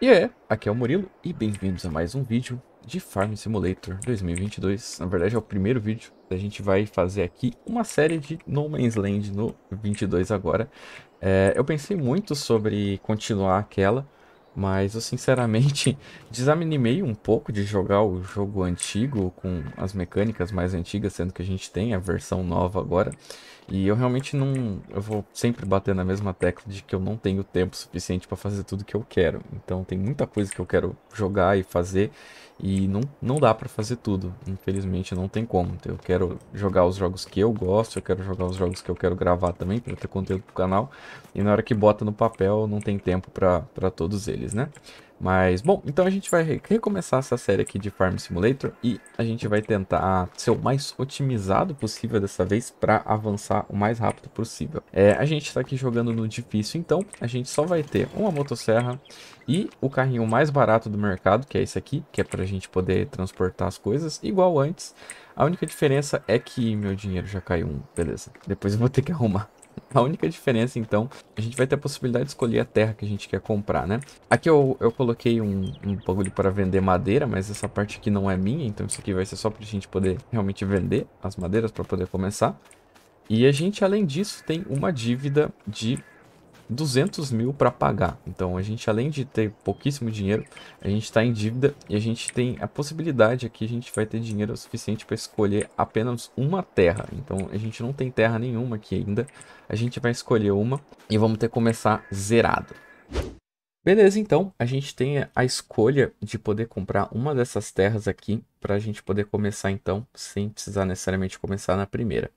E é, aqui é o Murilo e bem-vindos a mais um vídeo de Farm Simulator 2022. Na verdade é o primeiro vídeo, a gente vai fazer aqui uma série de No Man's Land no 22 agora. É, eu pensei muito sobre continuar aquela, mas eu sinceramente desanimei um pouco de jogar o jogo antigo com as mecânicas mais antigas, sendo que a gente tem a versão nova agora. E eu realmente não. Eu vou sempre bater na mesma tecla de que eu não tenho tempo suficiente para fazer tudo que eu quero. Então tem muita coisa que eu quero jogar e fazer. E não, não dá para fazer tudo. Infelizmente não tem como. Então, eu quero jogar os jogos que eu gosto. Eu quero jogar os jogos que eu quero gravar também para ter conteúdo pro canal. E na hora que bota no papel não tem tempo para todos eles, né? Mas, bom, então a gente vai recomeçar essa série aqui de Farm Simulator e a gente vai tentar ser o mais otimizado possível dessa vez para avançar o mais rápido possível. É, a gente está aqui jogando no difícil, então a gente só vai ter uma motosserra e o carrinho mais barato do mercado, que é esse aqui, que é para a gente poder transportar as coisas, igual antes. A única diferença é que meu dinheiro já caiu um, beleza. Depois eu vou ter que arrumar. A única diferença, então, a gente vai ter a possibilidade de escolher a terra que a gente quer comprar, né? Aqui eu, eu coloquei um, um bagulho para vender madeira, mas essa parte aqui não é minha, então isso aqui vai ser só para a gente poder realmente vender as madeiras para poder começar. E a gente, além disso, tem uma dívida de 200 mil para pagar. Então a gente, além de ter pouquíssimo dinheiro, a gente está em dívida e a gente tem a possibilidade aqui, a gente vai ter dinheiro suficiente para escolher apenas uma terra. Então a gente não tem terra nenhuma aqui ainda, a gente vai escolher uma e vamos ter que começar zerado. Beleza, então a gente tem a escolha de poder comprar uma dessas terras aqui para a gente poder começar então, sem precisar necessariamente começar na primeira.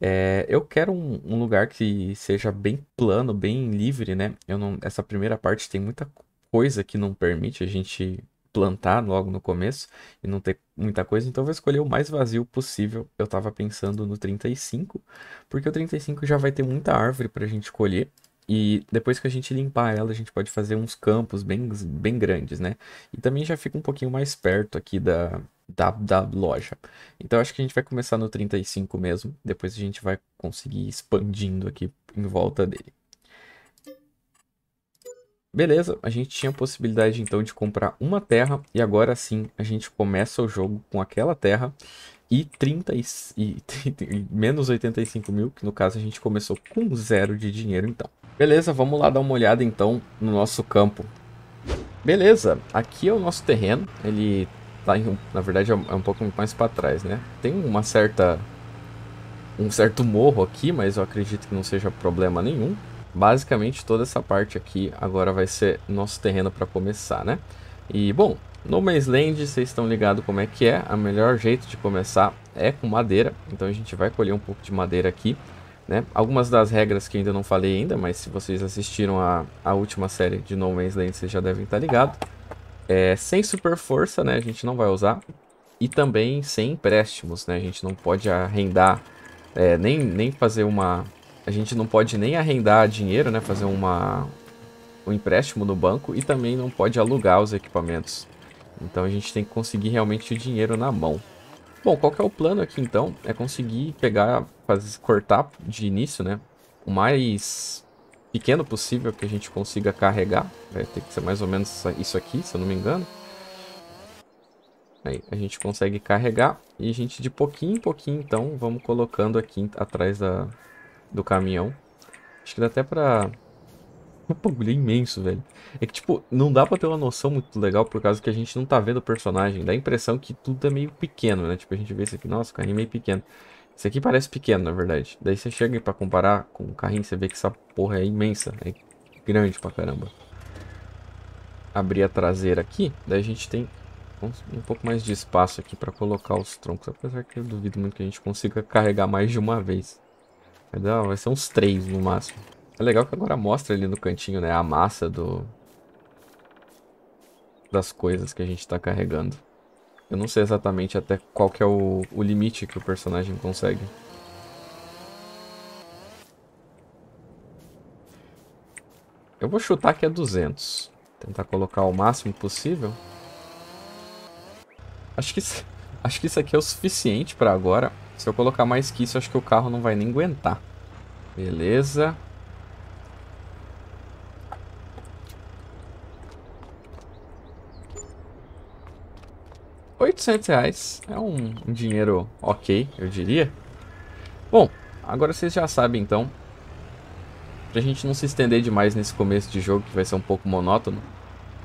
É, eu quero um, um, lugar que seja bem plano, bem livre, né? Eu não, essa primeira parte tem muita coisa que não permite a gente plantar logo no começo e não ter muita coisa, então eu vou escolher o mais vazio possível. Eu estava pensando no 35, porque o 35 já vai ter muita árvore para a gente colher. E depois que a gente limpar ela, a gente pode fazer uns campos bem, bem grandes, né? E também já fica um pouquinho mais perto aqui da, da, da loja. Então acho que a gente vai começar no 35 mesmo, depois a gente vai conseguir expandindo aqui em volta dele. Beleza, a gente tinha a possibilidade então de comprar uma terra e agora sim a gente começa o jogo com aquela terra e 30 e, e, e, menos 85 mil, que no caso a gente começou com zero de dinheiro então. Beleza, vamos lá dar uma olhada então no nosso campo. Beleza, aqui é o nosso terreno, ele lá tá em, na verdade é um é pouco mais para trás, né? Tem uma certa um certo morro aqui, mas eu acredito que não seja problema nenhum. Basicamente toda essa parte aqui agora vai ser nosso terreno para começar, né? E bom, no Man's Land vocês estão ligados como é que é, a melhor jeito de começar é com madeira, então a gente vai colher um pouco de madeira aqui. Né? Algumas das regras que ainda não falei ainda, mas se vocês assistiram a, a última série de No Man's Land, vocês já devem estar tá ligados. É, sem super força, né? A gente não vai usar. E também sem empréstimos, né? A gente não pode arrendar, é, nem, nem fazer uma... A gente não pode nem arrendar dinheiro, né? Fazer uma, um empréstimo no banco e também não pode alugar os equipamentos. Então a gente tem que conseguir realmente o dinheiro na mão. Bom, qual que é o plano aqui então? É conseguir pegar, fazer, cortar de início, né? O mais pequeno possível que a gente consiga carregar. Vai ter que ser mais ou menos isso aqui, se eu não me engano. Aí, a gente consegue carregar e a gente de pouquinho em pouquinho, então, vamos colocando aqui atrás da, do caminhão. Acho que dá até pra... Um bagulho imenso, velho. É que, tipo, não dá pra ter uma noção muito legal por causa que a gente não tá vendo o personagem. Dá a impressão que tudo é meio pequeno, né? Tipo, a gente vê isso aqui, nossa, o carrinho é meio pequeno. Esse aqui parece pequeno, na verdade. Daí você chega para comparar com o carrinho, você vê que essa porra é imensa. É grande pra caramba. Abrir a traseira aqui, daí a gente tem um, pouco mais de espaço aqui para colocar os troncos. Apesar que eu duvido muito que a gente consiga carregar mais de uma vez. Vai, dar, vai ser uns três no máximo. É legal que agora mostra ali no cantinho, né, a massa do... das coisas que a gente tá carregando. Eu não sei exatamente até qual que é o, o limite que o personagem consegue. Eu vou chutar que é 200. Tentar colocar o máximo possível. Acho que, acho que isso aqui é o suficiente pra agora. Se eu colocar mais que isso, acho que o carro não vai nem aguentar. Beleza. 800 reais é um dinheiro ok, eu diria. Bom, agora vocês já sabem então. Pra gente não se estender demais nesse começo de jogo, que vai ser um pouco monótono.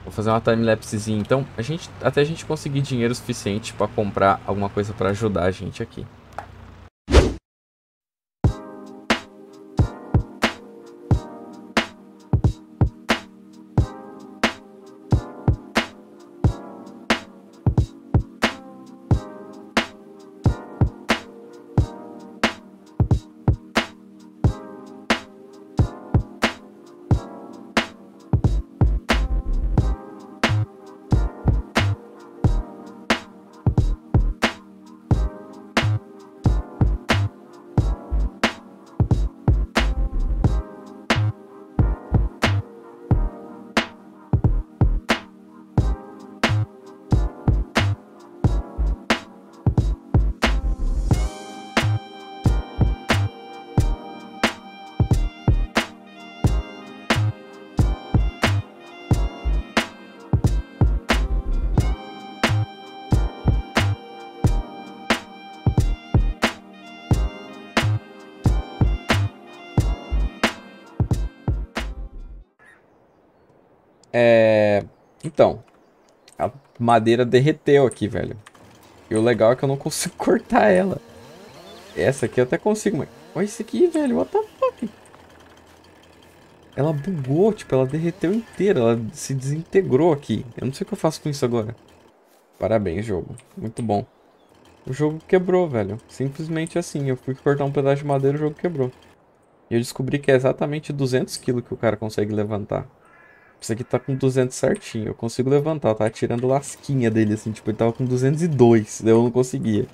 Vou fazer uma timelapsezinha então, a gente, até a gente conseguir dinheiro suficiente para comprar alguma coisa para ajudar a gente aqui. É... Então, a madeira derreteu aqui, velho. E o legal é que eu não consigo cortar ela. Essa aqui eu até consigo, mas... Olha isso aqui, velho. What the fuck? Ela bugou, tipo, ela derreteu inteira. Ela se desintegrou aqui. Eu não sei o que eu faço com isso agora. Parabéns, jogo. Muito bom. O jogo quebrou, velho. Simplesmente assim. Eu fui cortar um pedaço de madeira e o jogo quebrou. E eu descobri que é exatamente 200 kg que o cara consegue levantar. Isso aqui tá com 200 certinho. Eu consigo levantar. Tá tirando lasquinha dele, assim. Tipo, ele tava com 202. Daí eu não conseguia.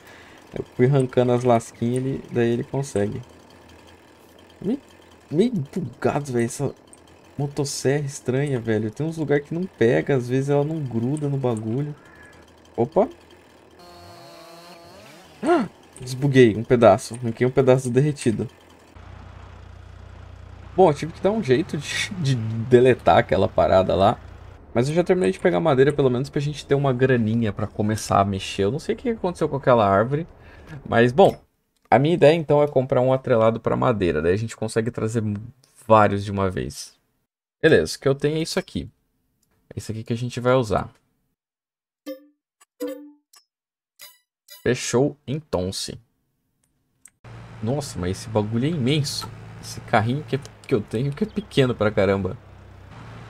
Eu fui arrancando as lasquinhas. Ele, daí ele consegue. Meio, meio bugado, velho. Essa motosserra estranha, velho. Tem uns lugares que não pega. Às vezes ela não gruda no bagulho. Opa. Ah! Desbuguei um pedaço. Arranquei é um pedaço derretido. Bom, eu tive que dar um jeito de, de deletar aquela parada lá. Mas eu já terminei de pegar madeira, pelo menos pra gente ter uma graninha pra começar a mexer. Eu não sei o que aconteceu com aquela árvore, mas bom. A minha ideia então é comprar um atrelado para madeira, daí a gente consegue trazer vários de uma vez. Beleza, o que eu tenho é isso aqui. É isso aqui que a gente vai usar. Fechou em sim Nossa, mas esse bagulho é imenso. Esse carrinho que é que eu tenho, que é pequeno pra caramba.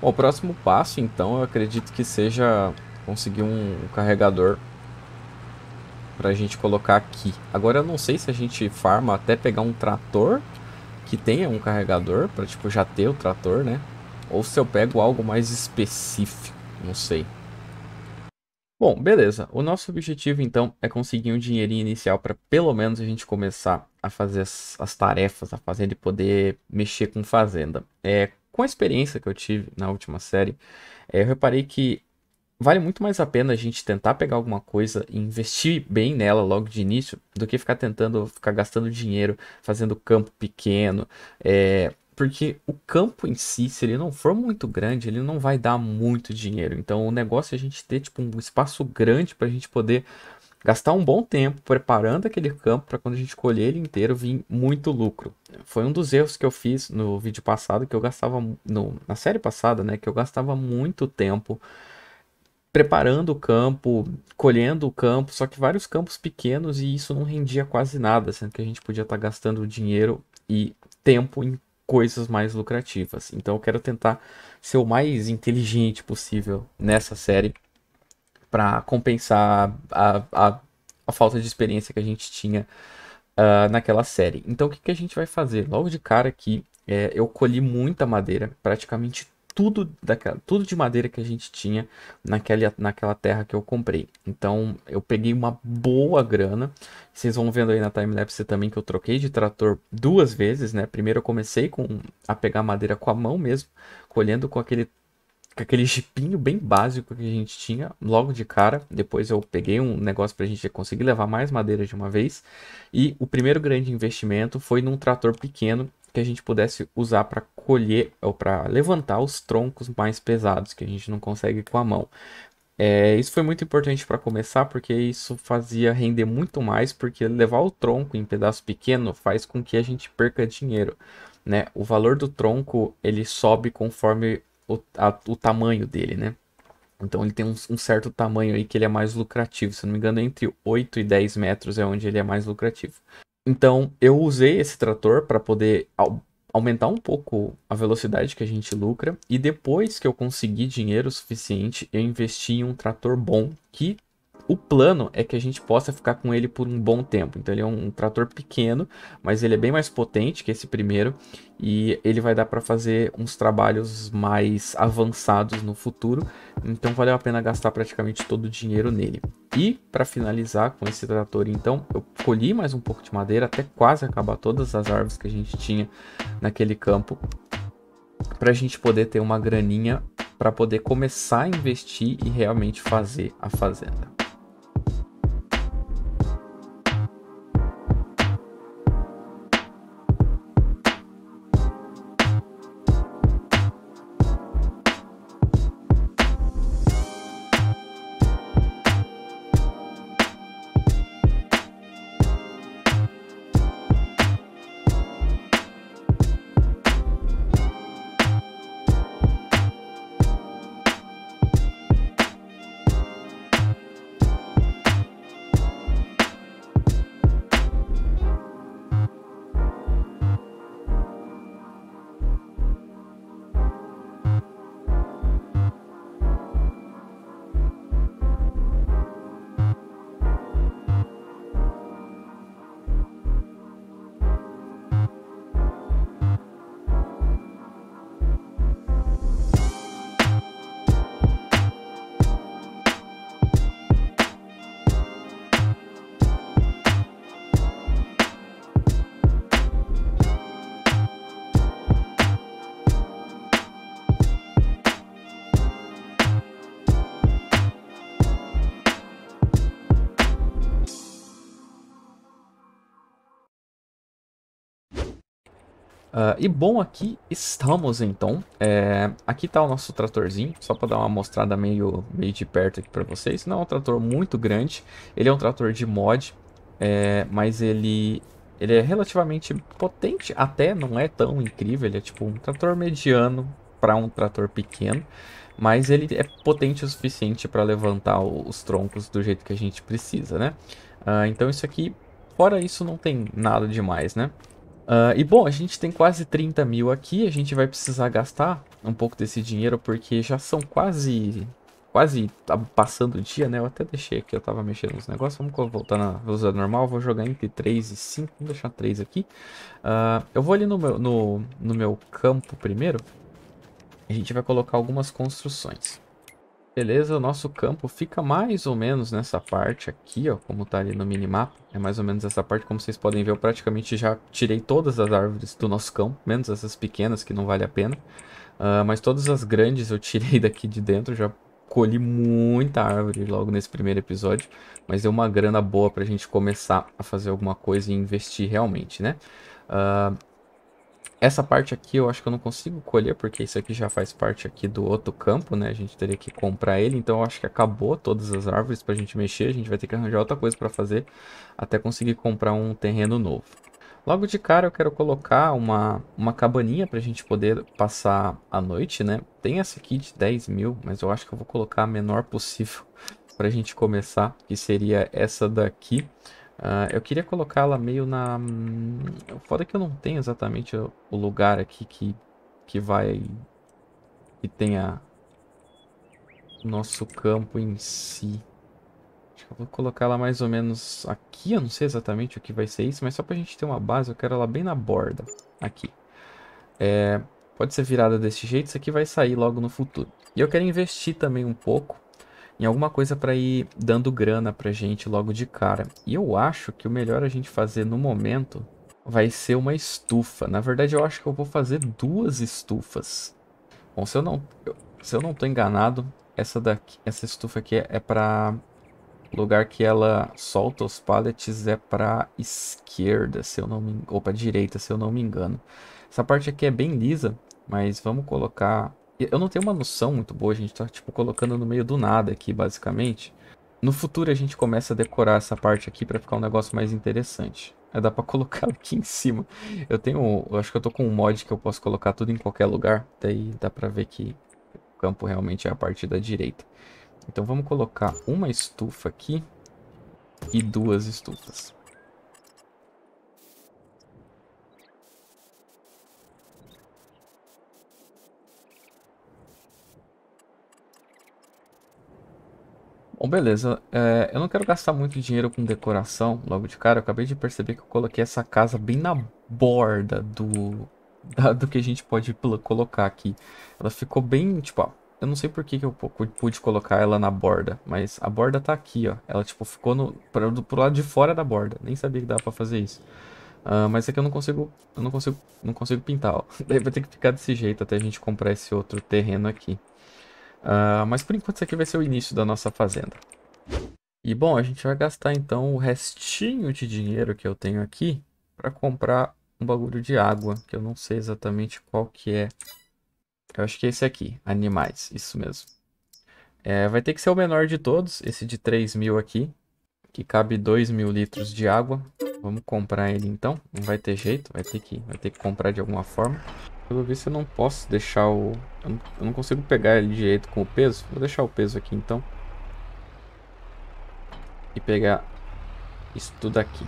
Bom, o próximo passo, então, eu acredito que seja conseguir um carregador pra gente colocar aqui. Agora eu não sei se a gente farma até pegar um trator que tenha um carregador, pra tipo já ter o trator, né? Ou se eu pego algo mais específico, não sei. Bom, beleza. O nosso objetivo então é conseguir um dinheirinho inicial para pelo menos a gente começar a fazer as, as tarefas da fazenda e poder mexer com fazenda. É, com a experiência que eu tive na última série, é, eu reparei que vale muito mais a pena a gente tentar pegar alguma coisa e investir bem nela logo de início do que ficar tentando ficar gastando dinheiro fazendo campo pequeno. É, porque o campo em si, se ele não for muito grande, ele não vai dar muito dinheiro. Então o negócio é a gente ter tipo, um espaço grande para a gente poder gastar um bom tempo preparando aquele campo para quando a gente colher ele inteiro vir muito lucro. Foi um dos erros que eu fiz no vídeo passado, que eu gastava no, na série passada, né, que eu gastava muito tempo preparando o campo, colhendo o campo, só que vários campos pequenos e isso não rendia quase nada, sendo que a gente podia estar tá gastando dinheiro e tempo em coisas mais lucrativas. Então eu quero tentar ser o mais inteligente possível nessa série para compensar a, a, a, falta de experiência que a gente tinha uh, naquela série. Então o que, que a gente vai fazer? Logo de cara aqui, é, eu colhi muita madeira, praticamente tudo daquela, tudo de madeira que a gente tinha naquela, naquela terra que eu comprei. Então eu peguei uma boa grana. Vocês vão vendo aí na timelapse também que eu troquei de trator duas vezes, né? Primeiro eu comecei com a pegar madeira com a mão mesmo, colhendo com aquele com aquele chipinho bem básico que a gente tinha logo de cara. Depois eu peguei um negócio para a gente conseguir levar mais madeira de uma vez. E o primeiro grande investimento foi num trator pequeno que a gente pudesse usar para colher ou para levantar os troncos mais pesados que a gente não consegue com a mão. É, isso foi muito importante para começar, porque isso fazia render muito mais, porque levar o tronco em pedaço pequeno faz com que a gente perca dinheiro. Né? O valor do tronco ele sobe conforme o, a, o tamanho dele, né? Então ele tem um, um, certo tamanho aí que ele é mais lucrativo. Se não me engano, entre 8 e 10 metros é onde ele é mais lucrativo. Então eu usei esse trator para poder au aumentar um pouco a velocidade que a gente lucra. E depois que eu consegui dinheiro suficiente, eu investi em um trator bom que o plano é que a gente possa ficar com ele por um bom tempo. Então ele é um trator pequeno, mas ele é bem mais potente que esse primeiro e ele vai dar para fazer uns trabalhos mais avançados no futuro. Então valeu a pena gastar praticamente todo o dinheiro nele. E para finalizar com esse trator, então eu colhi mais um pouco de madeira até quase acabar todas as árvores que a gente tinha naquele campo para a gente poder ter uma graninha para poder começar a investir e realmente fazer a fazenda. Uh, e bom, aqui estamos então. É, aqui está o nosso tratorzinho, só para dar uma mostrada meio, meio de perto aqui para vocês. Não é um trator muito grande, ele é um trator de mod, é, mas ele, ele é relativamente potente, até não é tão incrível. Ele é tipo um trator mediano para um trator pequeno, mas ele é potente o suficiente para levantar os troncos do jeito que a gente precisa, né? Uh, então isso aqui, fora isso, não tem nada demais, né? Uh, e bom, a gente tem quase 30 mil aqui, a gente vai precisar gastar um pouco desse dinheiro porque já são quase quase tá passando o dia, né? Eu até deixei aqui, eu tava mexendo nos negócios. Vamos voltar na velocidade normal, vou jogar entre 3 e 5, vamos deixar 3 aqui. Uh, eu vou ali no meu, no, no meu campo primeiro, a gente vai colocar algumas construções. Beleza, o nosso campo fica mais ou menos nessa parte aqui, ó, como tá ali no minimapa. É mais ou menos essa parte, como vocês podem ver, eu praticamente já tirei todas as árvores do nosso campo, menos essas pequenas que não vale a pena. Uh, mas todas as grandes eu tirei daqui de dentro, já colhi muita árvore logo nesse primeiro episódio. Mas deu uma grana boa pra gente começar a fazer alguma coisa e investir realmente, né? Uh, essa parte aqui eu acho que eu não consigo colher, porque isso aqui já faz parte aqui do outro campo, né? A gente teria que comprar ele, então eu acho que acabou todas as árvores pra gente mexer. A gente vai ter que arranjar outra coisa pra fazer até conseguir comprar um terreno novo. Logo de cara eu quero colocar uma, uma cabaninha pra gente poder passar a noite, né? Tem essa aqui de 10 mil, mas eu acho que eu vou colocar a menor possível pra gente começar, que seria essa daqui. Uh, eu queria colocá-la meio na... Hum, foda que eu não tenho exatamente o lugar aqui que, que vai... Que tenha... Nosso campo em si. Acho que eu vou colocar ela mais ou menos aqui. Eu não sei exatamente o que vai ser isso, mas só pra gente ter uma base, eu quero ela bem na borda. Aqui. É, pode ser virada desse jeito, isso aqui vai sair logo no futuro. E eu quero investir também um pouco em alguma coisa para ir dando grana pra gente logo de cara. E eu acho que o melhor a gente fazer no momento vai ser uma estufa. Na verdade, eu acho que eu vou fazer duas estufas. Bom, se eu não, se eu não tô enganado, essa daqui, essa estufa aqui é, é para lugar que ela solta os pallets é para esquerda, se eu não me, ou para direita, se eu não me engano. Essa parte aqui é bem lisa, mas vamos colocar eu não tenho uma noção muito boa, a gente tá, tipo, colocando no meio do nada aqui, basicamente. No futuro a gente começa a decorar essa parte aqui pra ficar um negócio mais interessante. É, dá pra colocar aqui em cima. Eu tenho, eu acho que eu tô com um mod que eu posso colocar tudo em qualquer lugar. Daí dá pra ver que o campo realmente é a parte da direita. Então vamos colocar uma estufa aqui e duas estufas. Bom, beleza. É, eu não quero gastar muito dinheiro com decoração logo de cara. Eu acabei de perceber que eu coloquei essa casa bem na borda do, da, do que a gente pode colocar aqui. Ela ficou bem, tipo, ó, eu não sei por que, que eu pude colocar ela na borda, mas a borda tá aqui, ó. Ela, tipo, ficou no, pro lado de fora da borda. Nem sabia que dava pra fazer isso. Uh, mas é que eu não consigo, eu não consigo, não consigo pintar, ó. Daí vai ter que ficar desse jeito até a gente comprar esse outro terreno aqui. Uh, mas por enquanto isso aqui vai ser o início da nossa fazenda. E bom, a gente vai gastar então o restinho de dinheiro que eu tenho aqui para comprar um bagulho de água, que eu não sei exatamente qual que é. Eu acho que é esse aqui, animais, isso mesmo. É, vai ter que ser o menor de todos, esse de 3 mil aqui, que cabe 2 mil litros de água. Vamos comprar ele então, não vai ter jeito, vai ter que, vai ter que comprar de alguma forma. Pelo visto eu não posso deixar o... Eu não, consigo pegar ele direito com o peso. Vou deixar o peso aqui então. E pegar isso tudo aqui.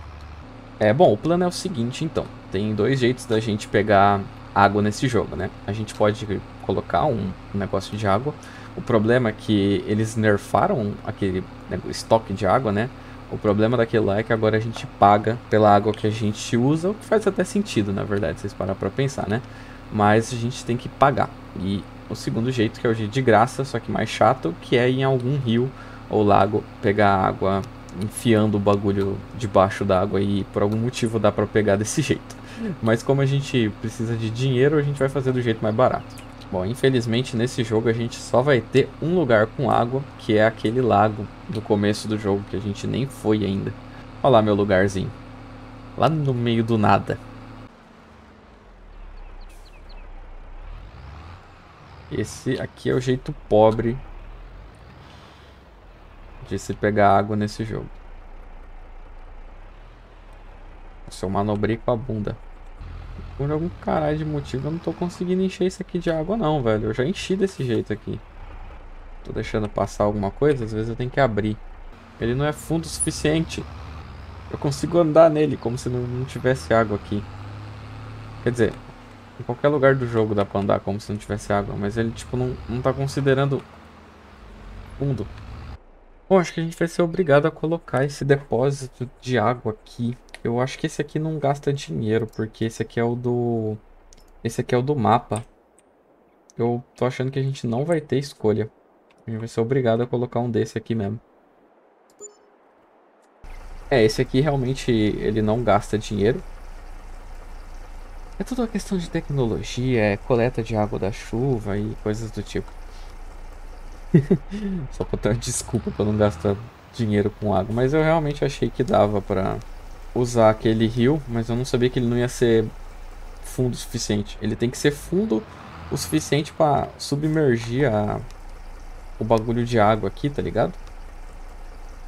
É, bom, o plano é o seguinte então. Tem dois jeitos da gente pegar água nesse jogo, né? A gente pode colocar um negócio de água. O problema é que eles nerfaram aquele estoque de água, né? O problema daquele lá é que agora a gente paga pela água que a gente usa, o que faz até sentido, na verdade, Se vocês parar pra pensar, né? mas a gente tem que pagar. E o segundo jeito, que é o jeito de graça, só que mais chato, que é em algum rio ou lago pegar água enfiando o bagulho debaixo da água e por algum motivo dá para pegar desse jeito. Mas como a gente precisa de dinheiro, a gente vai fazer do jeito mais barato. Bom, infelizmente nesse jogo a gente só vai ter um lugar com água, que é aquele lago do começo do jogo que a gente nem foi ainda. Olha lá meu lugarzinho. Lá no meio do nada. Esse aqui é o jeito pobre de se pegar água nesse jogo. Se eu é manobrei com a bunda. Por algum caralho de motivo eu não tô conseguindo encher isso aqui de água não, velho. Eu já enchi desse jeito aqui. Tô deixando passar alguma coisa, às vezes eu tenho que abrir. Ele não é fundo o suficiente. Eu consigo andar nele como se não, não tivesse água aqui. Quer dizer, em qualquer lugar do jogo dá pra andar como se não tivesse água, mas ele, tipo, não, não tá considerando fundo. Bom, acho que a gente vai ser obrigado a colocar esse depósito de água aqui. Eu acho que esse aqui não gasta dinheiro, porque esse aqui é o do... Esse aqui é o do mapa. Eu tô achando que a gente não vai ter escolha. A gente vai ser obrigado a colocar um desse aqui mesmo. É, esse aqui realmente ele não gasta dinheiro. É tudo uma questão de tecnologia, é coleta de água da chuva e coisas do tipo. Só pra ter uma desculpa pra não gastar dinheiro com água. Mas eu realmente achei que dava pra usar aquele rio, mas eu não sabia que ele não ia ser fundo o suficiente. Ele tem que ser fundo o suficiente pra submergir a... o bagulho de água aqui, tá ligado?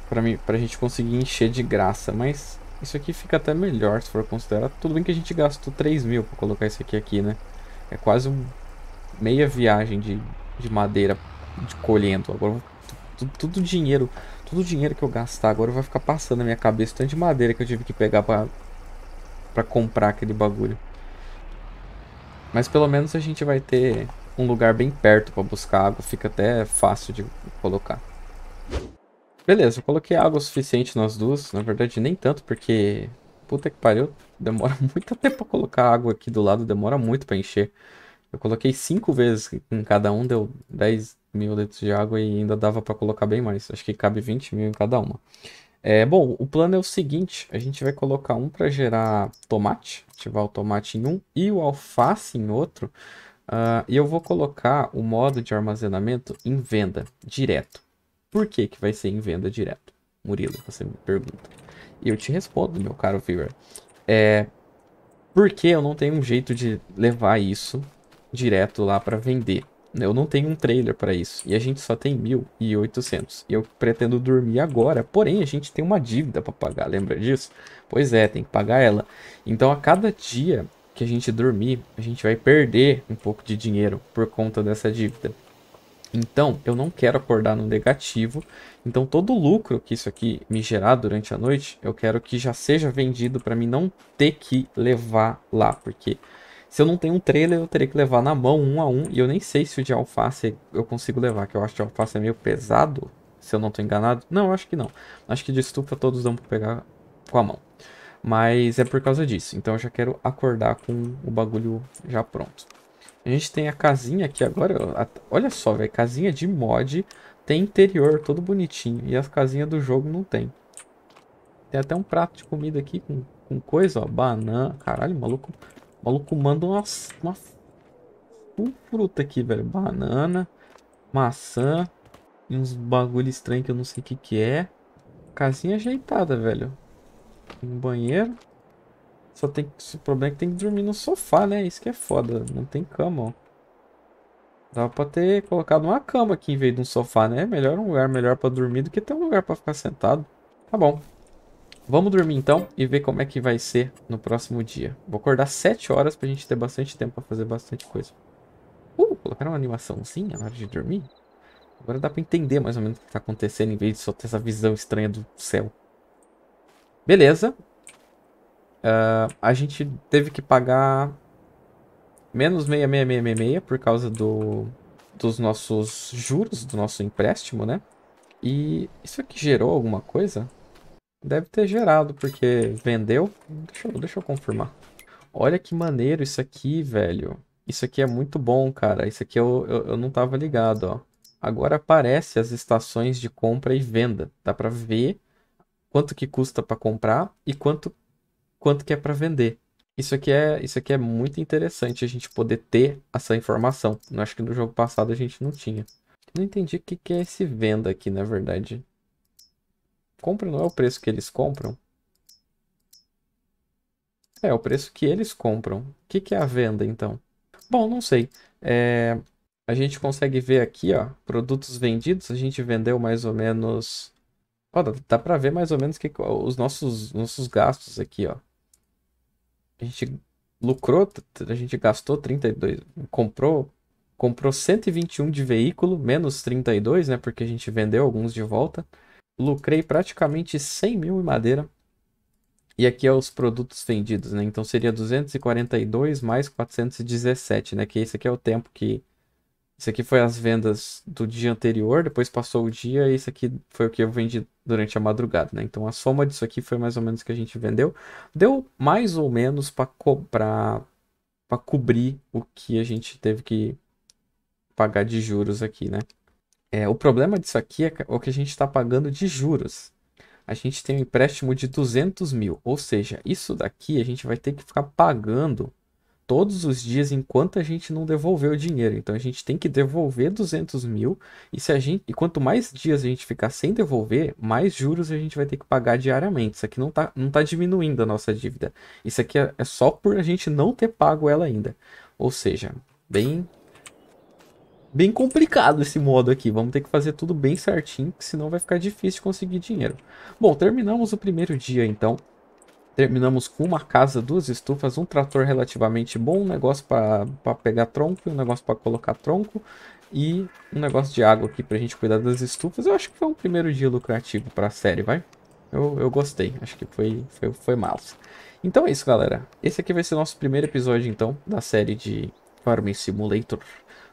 Pra, mim, pra gente conseguir encher de graça, mas isso aqui fica até melhor se for considerar. Tudo bem que a gente gastou 3 mil para colocar isso aqui aqui, né? É quase um meia viagem de, de madeira de colhendo. Agora tudo, dinheiro, tudo dinheiro que eu gastar agora vai ficar passando na minha cabeça tanto de madeira que eu tive que pegar para para comprar aquele bagulho. Mas pelo menos a gente vai ter um lugar bem perto para buscar água, fica até fácil de colocar. Beleza, eu coloquei água suficiente nas duas. Na verdade, nem tanto, porque... Puta que pariu, demora muito tempo pra colocar água aqui do lado, demora muito pra encher. Eu coloquei cinco vezes em cada um, deu 10 mil litros de água e ainda dava pra colocar bem mais. Acho que cabe 20 mil em cada uma. É, bom, o plano é o seguinte, a gente vai colocar um para gerar tomate, ativar o tomate em um e o alface em outro, uh, e eu vou colocar o modo de armazenamento em venda, direto. Por que, que vai ser em venda direto? Murilo, você me pergunta. E eu te respondo, meu caro viewer. É, porque eu não tenho um jeito de levar isso direto lá para vender. Eu não tenho um trailer para isso. E a gente só tem 1.800. E eu pretendo dormir agora. Porém, a gente tem uma dívida para pagar. Lembra disso? Pois é, tem que pagar ela. Então, a cada dia que a gente dormir, a gente vai perder um pouco de dinheiro por conta dessa dívida. Então, eu não quero acordar no negativo. Então, todo o lucro que isso aqui me gerar durante a noite, eu quero que já seja vendido para mim não ter que levar lá. Porque se eu não tenho um trailer, eu teria que levar na mão um a um. E eu nem sei se o de alface eu consigo levar, que eu acho que o alface é meio pesado. Se eu não estou enganado. Não, acho que não. Acho que de estufa todos dão para pegar com a mão. Mas é por causa disso. Então, eu já quero acordar com o bagulho já pronto. A gente tem a casinha aqui agora. olha só, velho. Casinha de mod. Tem interior, todo bonitinho. E as casinhas do jogo não tem. Tem até um prato de comida aqui com, com coisa, ó. Banana. Caralho, maluco. maluco manda umas uma, uma fruta aqui, velho. Banana, maçã. E uns bagulho estranho que eu não sei o que que é. Casinha ajeitada, velho. Um banheiro. Só tem que. O problema é que tem que dormir no sofá, né? Isso que é foda. Não tem cama, ó. Dava pra ter colocado uma cama aqui em vez de um sofá, né? Melhor um lugar melhor pra dormir do que ter um lugar pra ficar sentado. Tá bom. Vamos dormir então e ver como é que vai ser no próximo dia. Vou acordar 7 horas pra gente ter bastante tempo pra fazer bastante coisa. Uh, colocaram uma animaçãozinha na hora de dormir? Agora dá pra entender mais ou menos o que tá acontecendo em vez de só ter essa visão estranha do céu. Beleza, Uh, a gente teve que pagar menos 66666 por causa do, dos nossos juros, do nosso empréstimo, né? E isso aqui gerou alguma coisa? Deve ter gerado, porque vendeu. Deixa eu, deixa eu confirmar. Olha que maneiro isso aqui, velho. Isso aqui é muito bom, cara. Isso aqui eu, eu, eu não tava ligado, ó. Agora aparece as estações de compra e venda. Dá pra ver quanto que custa para comprar e quanto quanto que é para vender. Isso aqui é, isso aqui é muito interessante a gente poder ter essa informação. Eu acho que no jogo passado a gente não tinha. Não entendi o que, que é esse venda aqui, na verdade. Compra não é o preço que eles compram? É, é o preço que eles compram. O que, que é a venda, então? Bom, não sei. É, a gente consegue ver aqui, ó, produtos vendidos. A gente vendeu mais ou menos... Ó, dá, dá para ver mais ou menos que, os nossos, nossos gastos aqui, ó. A gente lucrou, a gente gastou 32, comprou, comprou 121 de veículo, menos 32, né? Porque a gente vendeu alguns de volta. Lucrei praticamente 100 mil em madeira. E aqui é os produtos vendidos, né? Então seria 242 mais 417, né? Que esse aqui é o tempo que isso aqui foi as vendas do dia anterior, depois passou o dia e isso aqui foi o que eu vendi durante a madrugada, né? Então a soma disso aqui foi mais ou menos o que a gente vendeu. Deu mais ou menos para cobrir o que a gente teve que pagar de juros aqui, né? É, o problema disso aqui é, é o que a gente está pagando de juros. A gente tem um empréstimo de 200 mil, ou seja, isso daqui a gente vai ter que ficar pagando todos os dias enquanto a gente não devolver o dinheiro. Então a gente tem que devolver 200 mil e se a gente e quanto mais dias a gente ficar sem devolver, mais juros a gente vai ter que pagar diariamente. Isso aqui não tá, não tá diminuindo a nossa dívida. Isso aqui é, é só por a gente não ter pago ela ainda. Ou seja, bem bem complicado esse modo aqui. Vamos ter que fazer tudo bem certinho, senão vai ficar difícil conseguir dinheiro. Bom, terminamos o primeiro dia então. Terminamos com uma casa, duas estufas, um trator relativamente bom, um negócio para pegar tronco, um negócio para colocar tronco e um negócio de água aqui para a gente cuidar das estufas. Eu acho que foi um primeiro dia lucrativo para a série, vai? Eu, eu gostei, acho que foi, foi, foi massa. Então é isso, galera. Esse aqui vai ser o nosso primeiro episódio, então, da série de Farming Simulator.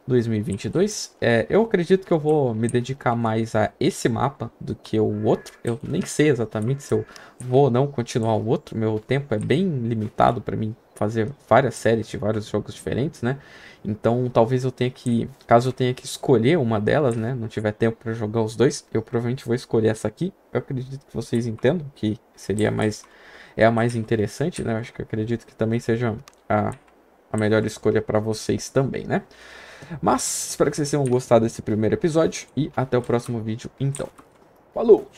2022. É, eu acredito que eu vou me dedicar mais a esse mapa do que o outro. Eu nem sei exatamente se eu vou ou não continuar o outro. Meu tempo é bem limitado para mim fazer várias séries de vários jogos diferentes, né? Então, talvez eu tenha que, caso eu tenha que escolher uma delas, né? Não tiver tempo para jogar os dois, eu provavelmente vou escolher essa aqui. Eu acredito que vocês entendam que seria mais é a mais interessante, né? Eu acho que eu acredito que também seja a, a melhor escolha para vocês também, né? Mas espero que vocês tenham gostado desse primeiro episódio e até o próximo vídeo então. Falou!